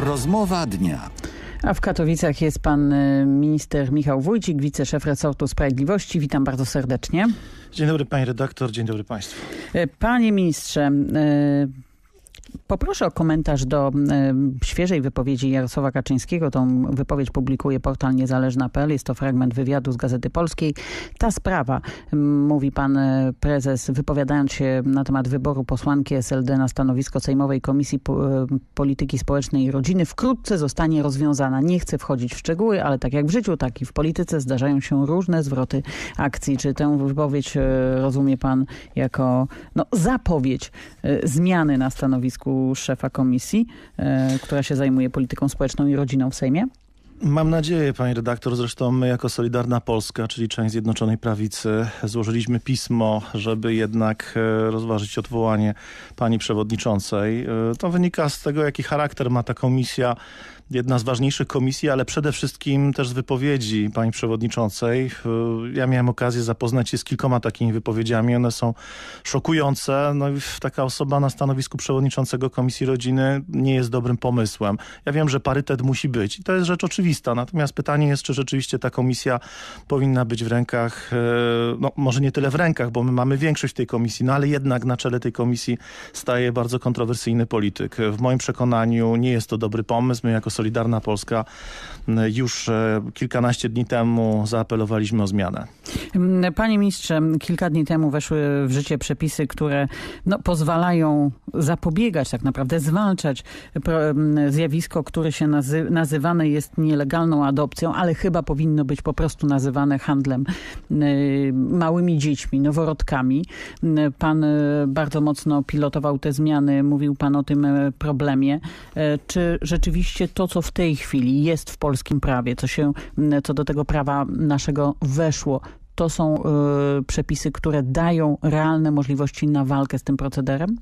Rozmowa dnia. A w Katowicach jest pan y, minister Michał Wójcik, wiceszef resortu sprawiedliwości. Witam bardzo serdecznie. Dzień dobry pani redaktor, dzień dobry państwu. Y, panie ministrze, y, Poproszę o komentarz do świeżej wypowiedzi Jarosława Kaczyńskiego. Tą wypowiedź publikuje portal niezależna.pl. Jest to fragment wywiadu z Gazety Polskiej. Ta sprawa, mówi pan e, prezes, wypowiadając się na temat wyboru posłanki SLD na stanowisko Sejmowej Komisji e, Polityki Społecznej i Rodziny, wkrótce zostanie rozwiązana. Nie chcę wchodzić w szczegóły, ale tak jak w życiu, tak i w polityce zdarzają się różne zwroty akcji. Czy tę wypowiedź e, rozumie pan jako no, zapowiedź zmiany na stanowisko? stanowisku szefa komisji, e, która się zajmuje polityką społeczną i rodziną w Sejmie? Mam nadzieję, pani redaktor. Zresztą my jako Solidarna Polska, czyli część Zjednoczonej Prawicy, złożyliśmy pismo, żeby jednak e, rozważyć odwołanie pani przewodniczącej. E, to wynika z tego, jaki charakter ma ta komisja jedna z ważniejszych komisji, ale przede wszystkim też z wypowiedzi pani przewodniczącej. E, ja miałem okazję zapoznać się z kilkoma takimi wypowiedziami. One są szokujące. No i taka osoba na stanowisku przewodniczącego Komisji Rodziny nie jest dobrym pomysłem. Ja wiem, że parytet musi być i to jest rzecz oczywista. Natomiast pytanie jest, czy rzeczywiście ta komisja powinna być w rękach, e, no może nie tyle w rękach, bo my mamy większość tej komisji, no ale jednak na czele tej komisji staje bardzo kontrowersyjny polityk. W moim przekonaniu nie jest to dobry pomysł. My jako Solidarna Polska już e, kilkanaście dni temu zaapelowaliśmy o zmianę. Panie ministrze, kilka dni temu weszły w życie przepisy, które no, pozwalają zapobiegać, tak naprawdę zwalczać zjawisko, które się nazy nazywane jest nielegalną adopcją, ale chyba powinno być po prostu nazywane handlem małymi dziećmi, noworodkami. Pan e, bardzo mocno pilotował te zmiany, mówił pan o tym e, problemie. Czy rzeczywiście to co w tej chwili jest w polskim prawie, co, się, mm, co do tego prawa naszego weszło, to są y, przepisy, które dają realne możliwości na walkę z tym procederem?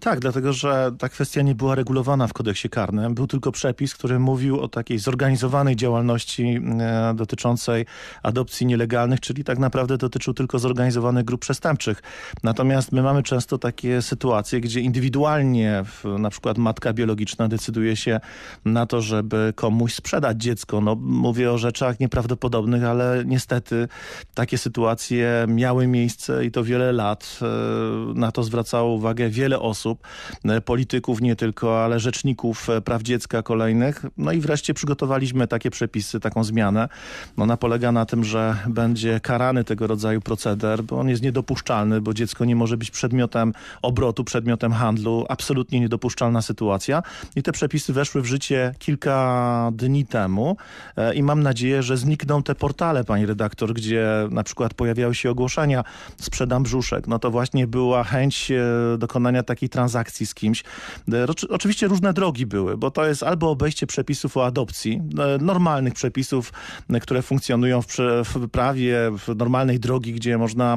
Tak, dlatego że ta kwestia nie była regulowana w kodeksie karnym. Był tylko przepis, który mówił o takiej zorganizowanej działalności e, dotyczącej adopcji nielegalnych, czyli tak naprawdę dotyczył tylko zorganizowanych grup przestępczych. Natomiast my mamy często takie sytuacje, gdzie indywidualnie na przykład matka biologiczna decyduje się na to, żeby komuś sprzedać dziecko. No, mówię o rzeczach nieprawdopodobnych, ale niestety takie sytuacje miały miejsce i to wiele lat. E, na to zwracało uwagę wiele osób, e, polityków nie tylko, ale rzeczników e, praw dziecka kolejnych. No i wreszcie przygotowaliśmy takie przepisy, taką zmianę. No ona polega na tym, że będzie karany tego rodzaju proceder, bo on jest niedopuszczalny, bo dziecko nie może być przedmiotem obrotu, przedmiotem handlu. Absolutnie niedopuszczalna sytuacja. I te przepisy weszły w życie kilka dni temu e, i mam nadzieję, że znikną te portale, pani redaktor, gdzie na przykład pojawiały się ogłoszenia sprzedam brzuszek. No to właśnie była chęć dokonania takiej transakcji z kimś. E, oczywiście różne drogi były, bo to jest albo obejście przepisów o adopcji, e, normalnych przepisów, e, które funkcjonują w prawie, w normalnej drogi, gdzie można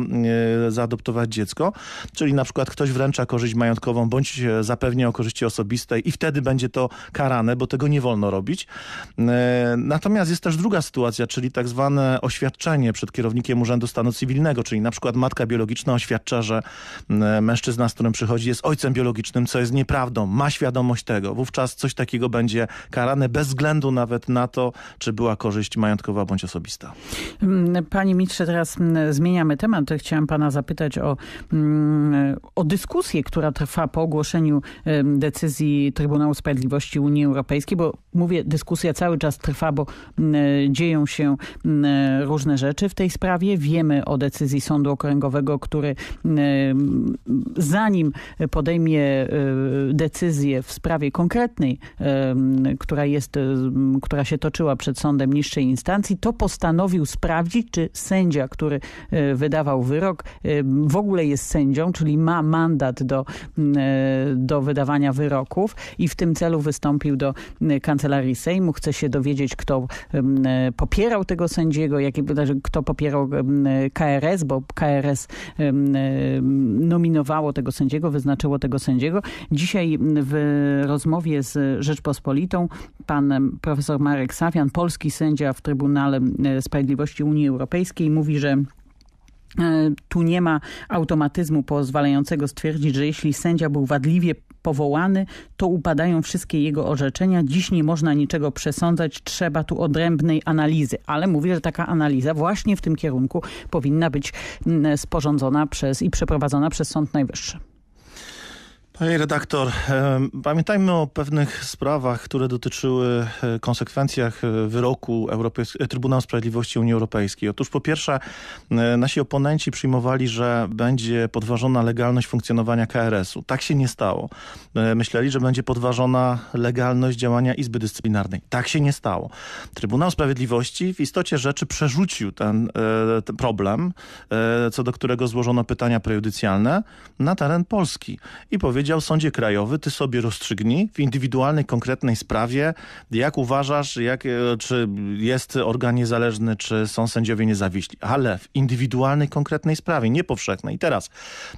zaadoptować dziecko, czyli na przykład ktoś wręcza korzyść majątkową bądź zapewnia o korzyści osobistej i wtedy będzie to karane, bo tego nie wolno robić. Natomiast jest też druga sytuacja, czyli tak zwane oświadczenie przed kierownikiem Urzędu Stanu Cywilnego, czyli na przykład matka biologiczna oświadcza, że mężczyzna, z którym przychodzi jest ojcem biologicznym, co jest nieprawdą, ma świadomość tego, wówczas coś takiego będzie karane bez względu nawet na to, czy była korzyść majątkowa bądź osobista. Mm, panie ministrze, teraz mm, zmieniamy temat. Chciałam pana zapytać o, mm, o dyskusję, która trwa po ogłoszeniu decyzji Trybunału Sprawiedliwości Unii Europejskiej, bo mówię, dyskusja cały czas trwa, bo dzieją się różne rzeczy w tej sprawie. Wiemy o decyzji Sądu Okręgowego, który zanim podejmie e, decyzję w sprawie konkretnej, e, która, jest, e, która się toczyła przed sądem niższej instancji, to postanowił sprawdzić, czy sędzia, który wydawał wyrok, w ogóle jest sędzią, czyli ma mandat do, do wydawania wyroków i w tym celu wystąpił do Kancelarii Sejmu. Chce się dowiedzieć, kto popierał tego sędziego, jaki, znaczy, kto popierał KRS, bo KRS nominowało tego sędziego, wyznaczyło wyznaczyło tego sędziego. Dzisiaj w rozmowie z Rzeczpospolitą pan profesor Marek Safian, polski sędzia w Trybunale Sprawiedliwości Unii Europejskiej, mówi, że e, tu nie ma automatyzmu pozwalającego stwierdzić, że jeśli sędzia był wadliwie powołany, to upadają wszystkie jego orzeczenia. Dziś nie można niczego przesądzać, trzeba tu odrębnej analizy. Ale mówię, że taka analiza właśnie w tym kierunku powinna być mm, sporządzona przez i przeprowadzona przez Sąd Najwyższy. Panie redaktor, pamiętajmy o pewnych sprawach, które dotyczyły e, konsekwencjach e, wyroku Europejs e, Trybunału Sprawiedliwości Unii Europejskiej. Otóż po pierwsze nasi oponenci przyjmowali, że będzie podważona legalność funkcjonowania KRS-u. Tak się nie stało. Myśleli, że będzie podważona legalność działania Izby Dyscyplinarnej. Tak się nie stało. Trybunał Sprawiedliwości w istocie rzeczy przerzucił ten, ten problem, co do którego złożono pytania prejudycjalne, na teren Polski i powiedział, powiedział Sądzie Krajowy, ty sobie rozstrzygnij w indywidualnej, konkretnej sprawie, jak uważasz, jak, e, czy jest organ niezależny, czy są sędziowie niezawiśli, ale w indywidualnej, konkretnej sprawie, nie powszechnej. I teraz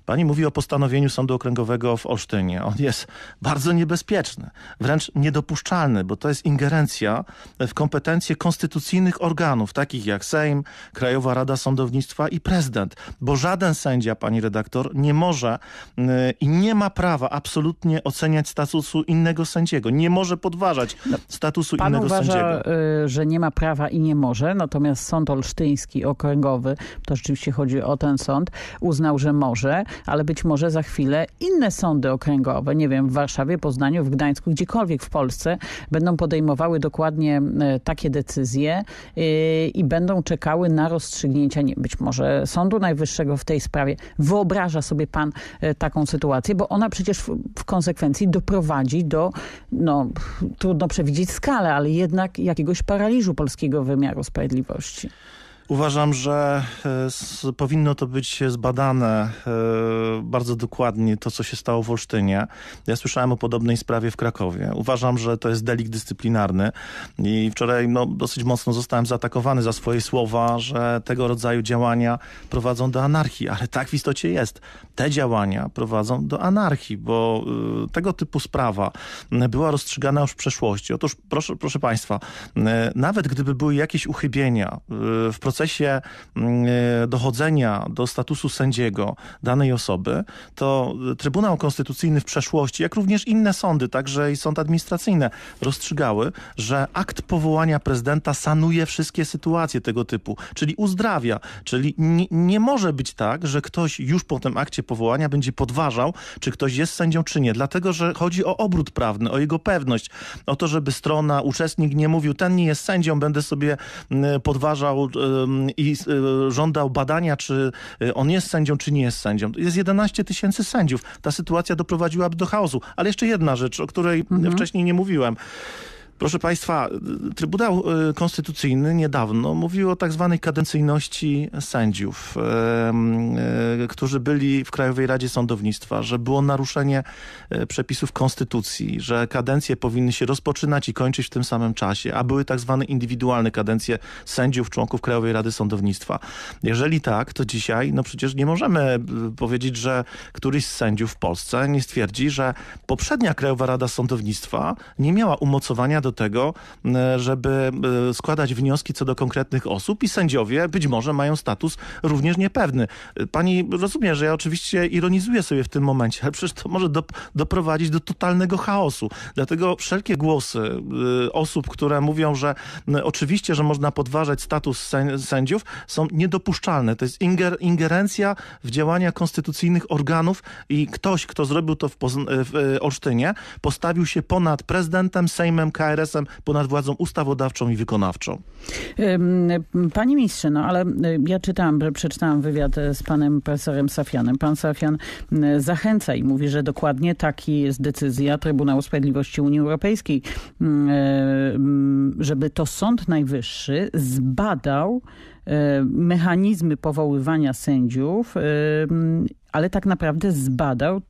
pani mówi o postanowieniu Sądu Okręgowego w Olsztynie. On jest bardzo niebezpieczny, wręcz niedopuszczalny, bo to jest ingerencja w kompetencje konstytucyjnych organów, takich jak Sejm, Krajowa Rada Sądownictwa i prezydent, bo żaden sędzia, pani redaktor, nie może e, i nie ma prawa prawa absolutnie oceniać statusu innego sędziego. Nie może podważać no, statusu pan innego uważa, sędziego. Y, że nie ma prawa i nie może, natomiast sąd olsztyński, okręgowy, to rzeczywiście chodzi o ten sąd, uznał, że może, ale być może za chwilę inne sądy okręgowe, nie wiem, w Warszawie, Poznaniu, w Gdańsku, gdziekolwiek w Polsce, będą podejmowały dokładnie y, takie decyzje y, i będą czekały na rozstrzygnięcia, nie, być może Sądu Najwyższego w tej sprawie. Wyobraża sobie pan taką sytuację, bo ona przecież przecież w, w konsekwencji doprowadzi do, no trudno przewidzieć skalę, ale jednak jakiegoś paraliżu polskiego wymiaru sprawiedliwości. Uważam, że e, powinno to być zbadane e, bardzo dokładnie, to co się stało w Olsztynie. Ja słyszałem o podobnej sprawie w Krakowie. Uważam, że to jest delikt dyscyplinarny i wczoraj no, dosyć mocno zostałem zaatakowany za swoje słowa, że tego rodzaju działania prowadzą do anarchii, ale tak w istocie jest. Te działania prowadzą do anarchii, bo e, tego typu sprawa była rozstrzygana już w przeszłości. Otóż proszę, proszę Państwa, nawet gdyby były jakieś uchybienia w procesie procesie mm, e, dochodzenia do statusu sędziego danej osoby, to Trybunał Konstytucyjny w przeszłości, jak również inne sądy, także i sąd administracyjne rozstrzygały, że akt powołania prezydenta sanuje wszystkie sytuacje tego typu, czyli uzdrawia, czyli nie, nie może być tak, że ktoś już po tym akcie powołania będzie podważał, czy ktoś jest sędzią, czy nie, dlatego że chodzi o obrót prawny, o jego pewność, o to, żeby strona, uczestnik nie mówił, ten nie jest sędzią, będę sobie mm, podważał e, i y, żądał badania, czy y, on jest sędzią, czy nie jest sędzią. Jest 11 tysięcy sędziów. Ta sytuacja doprowadziłaby do chaosu. Ale jeszcze jedna rzecz, o której mhm. wcześniej nie mówiłem. Proszę Państwa, Trybunał e, Konstytucyjny niedawno mówił o tak zwanej kadencyjności sędziów, e, e, którzy byli w Krajowej Radzie Sądownictwa, że było naruszenie przepisów Konstytucji, że kadencje powinny się rozpoczynać i kończyć w tym samym czasie, a były tak zwane indywidualne kadencje sędziów, członków Krajowej Rady Sądownictwa. Jeżeli tak, to dzisiaj no przecież nie możemy powiedzieć, że któryś z sędziów w Polsce nie stwierdzi, że poprzednia Krajowa Rada Sądownictwa nie miała umocowania do tego, e, żeby e, składać wnioski co do konkretnych osób i sędziowie być może mają status również niepewny. E, pani rozumie, że ja oczywiście ironizuję sobie w tym momencie, ale przecież to może do, doprowadzić do totalnego chaosu. Dlatego wszelkie głosy osób, które mówią, że oczywiście, że można podważać status sędziów, są niedopuszczalne. To jest inger, ingerencja w działania konstytucyjnych organów i ktoś, kto zrobił to w, Pozn w Olsztynie, postawił się ponad prezydentem, Sejmem, KR KRS-em, ponad władzą ustawodawczą i wykonawczą. Panie ministrze, no ale y, ja czytałam, przeczytałam wywiad y, z panem profesorem Safianem. Pan Safian zachęca i mówi, że dokładnie taki jest decyzja Trybunału Sprawiedliwości Unii Europejskiej, żeby to Sąd Najwyższy zbadał y, mechanizmy powoływania sędziów ale tak naprawdę zbadał,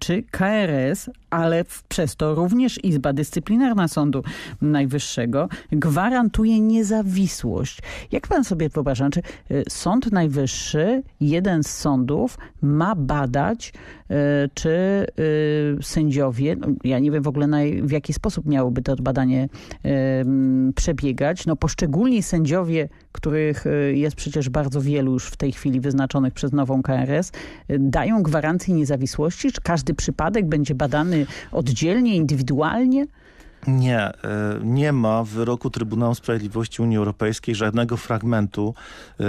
czy KRS ale przez to również Izba Dyscyplinarna Sądu Najwyższego gwarantuje niezawisłość. Jak pan sobie wyobraża, czy y, Sąd Najwyższy, jeden z sądów ma badać, y, czy y, sędziowie, no, ja nie wiem w ogóle w jaki sposób miałoby to badanie przebiegać, no poszczególni sędziowie, których jest przecież bardzo wielu już w tej chwili wyznaczonych przez nową KRS, dają gwarancję niezawisłości, czy każdy przypadek będzie badany oddzielnie, indywidualnie? Nie, e, nie ma w wyroku Trybunału Sprawiedliwości Unii Europejskiej żadnego fragmentu, e,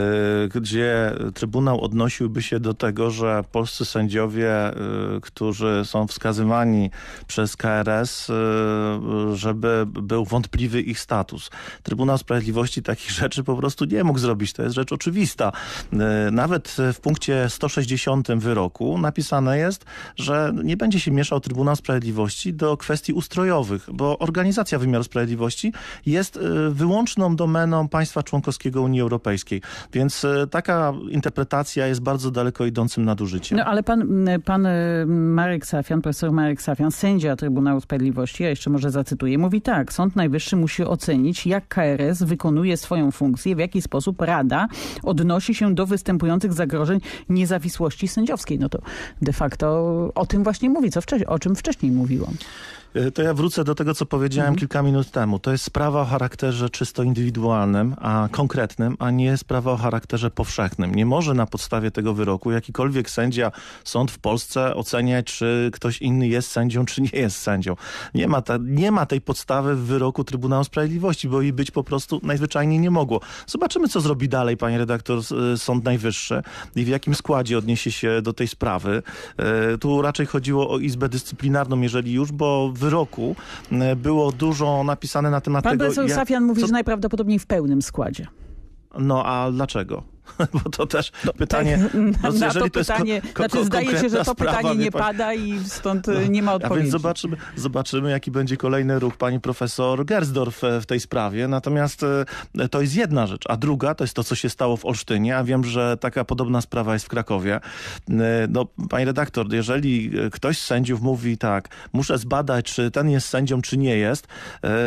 gdzie Trybunał odnosiłby się do tego, że polscy sędziowie, e, którzy są wskazywani przez KRS, żeby był wątpliwy ich status. Trybunał Sprawiedliwości takich rzeczy po prostu nie mógł zrobić. To jest rzecz oczywista. Nawet w punkcie 160 wyroku napisane jest, że nie będzie się mieszał Trybunał Sprawiedliwości do kwestii ustrojowych, bo organizacja wymiaru sprawiedliwości jest y, wyłączną domeną państwa członkowskiego Unii Europejskiej. Więc y, taka interpretacja jest bardzo daleko idącym nadużyciem. No ale pan, pan y, Marek Safian, profesor Marek Safian, sędzia Trybunału Sprawiedliwości, ja jeszcze może zacytuję, mówi tak, Sąd Najwyższy musi ocenić, jak KRS wykonuje swoją funkcję, w jaki sposób Rada odnosi się do występujących zagrożeń niezawisłości sędziowskiej. No to de facto o tym właśnie mówi, co wcześniej, o czym wcześniej mówiłam. E, to ja wrócę do tego, co powiedziałem mhm. kilka minut temu. To jest sprawa o charakterze czysto indywidualnym, a konkretnym, a nie sprawa o charakterze powszechnym. Nie może na podstawie tego wyroku jakikolwiek sędzia, sąd w Polsce oceniać, czy ktoś inny jest sędzią, czy nie jest sędzią. Nie ma, ta, nie ma tej podstawy w wyroku Trybunału Sprawiedliwości, bo i być po prostu najzwyczajniej nie mogło. Zobaczymy, co zrobi dalej, panie redaktor, e, Sąd Najwyższy i w jakim składzie odniesie się do tej sprawy. E, tu raczej chodziło o Izbę Dyscyplinarną, jeżeli już, bo wyroku e, było dużo napisane na temat Pan tego... Pan profesor jak... Safian mówi, co... że najprawdopodobniej w pełnym składzie. No a dlaczego? Bo to też no, pytanie... Tak, no, na, to pytanie, to znaczy zdaje się, że to sprawa, pytanie nie pada i stąd no, y, nie ma odpowiedzi. A więc zobaczymy, zobaczymy, jaki będzie kolejny ruch pani profesor Gersdorf e, w tej sprawie. Natomiast e, to jest jedna rzecz. A druga to jest to, co się stało w Olsztynie. A wiem, że taka podobna sprawa jest w Krakowie. E, no, pani redaktor, jeżeli ktoś z sędziów mówi tak, muszę zbadać, czy ten jest sędzią, czy nie jest,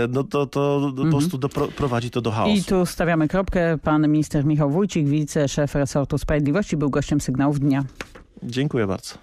no to, to mhm. po prostu do, prowadzi to do chaosu. I tu stawiamy kropkę. Pan minister Michał Wójcik, wiceszef resortu sprawiedliwości, był gościem sygnałów dnia. Dziękuję bardzo.